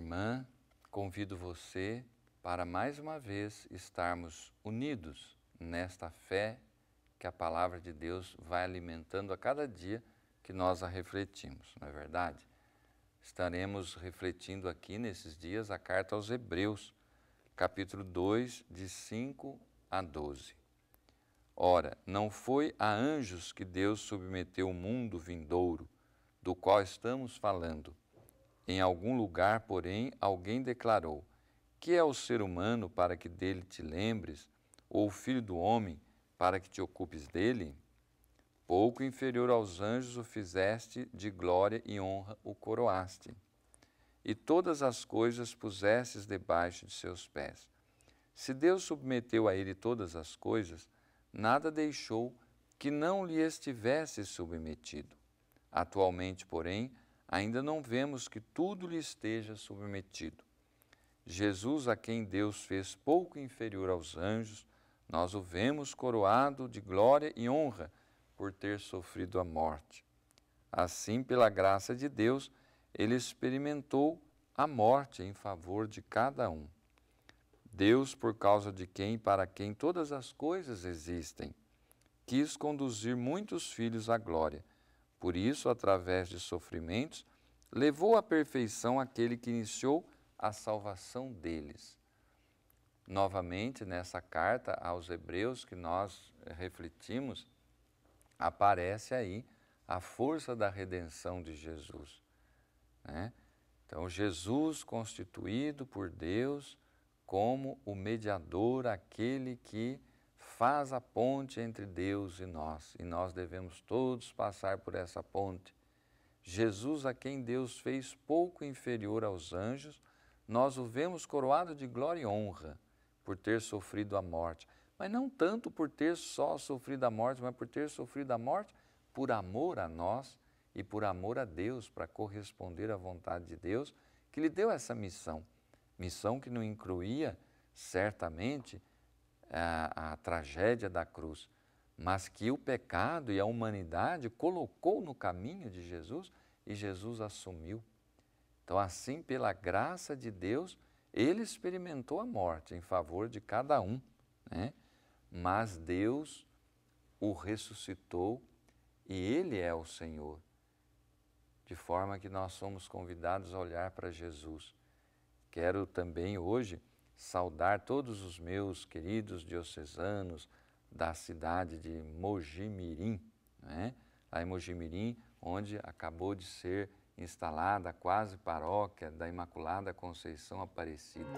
irmã, convido você para mais uma vez estarmos unidos nesta fé que a palavra de Deus vai alimentando a cada dia que nós a refletimos, não é verdade? Estaremos refletindo aqui nesses dias a carta aos Hebreus, capítulo 2, de 5 a 12. Ora, não foi a anjos que Deus submeteu o mundo vindouro, do qual estamos falando em algum lugar, porém, alguém declarou: Que é o ser humano para que dele te lembres, ou o filho do homem para que te ocupes dele? Pouco inferior aos anjos o fizeste, de glória e honra o coroaste. E todas as coisas pusestes debaixo de seus pés. Se Deus submeteu a ele todas as coisas, nada deixou que não lhe estivesse submetido. Atualmente, porém, ainda não vemos que tudo lhe esteja submetido. Jesus, a quem Deus fez pouco inferior aos anjos, nós o vemos coroado de glória e honra por ter sofrido a morte. Assim, pela graça de Deus, ele experimentou a morte em favor de cada um. Deus, por causa de quem e para quem todas as coisas existem, quis conduzir muitos filhos à glória por isso, através de sofrimentos, levou à perfeição aquele que iniciou a salvação deles. Novamente, nessa carta aos Hebreus que nós eh, refletimos, aparece aí a força da redenção de Jesus. Né? Então, Jesus constituído por Deus como o mediador, aquele que faz a ponte entre Deus e nós, e nós devemos todos passar por essa ponte. Jesus, a quem Deus fez pouco inferior aos anjos, nós o vemos coroado de glória e honra por ter sofrido a morte. Mas não tanto por ter só sofrido a morte, mas por ter sofrido a morte por amor a nós e por amor a Deus, para corresponder à vontade de Deus, que lhe deu essa missão. Missão que não incluía, certamente, a, a tragédia da cruz, mas que o pecado e a humanidade colocou no caminho de Jesus e Jesus assumiu. Então, assim, pela graça de Deus, ele experimentou a morte em favor de cada um, né? mas Deus o ressuscitou e ele é o Senhor. De forma que nós somos convidados a olhar para Jesus. Quero também hoje saudar todos os meus queridos diocesanos da cidade de Mojimirim, né? lá em Mojimirim, onde acabou de ser instalada a quase paróquia da Imaculada Conceição Aparecida.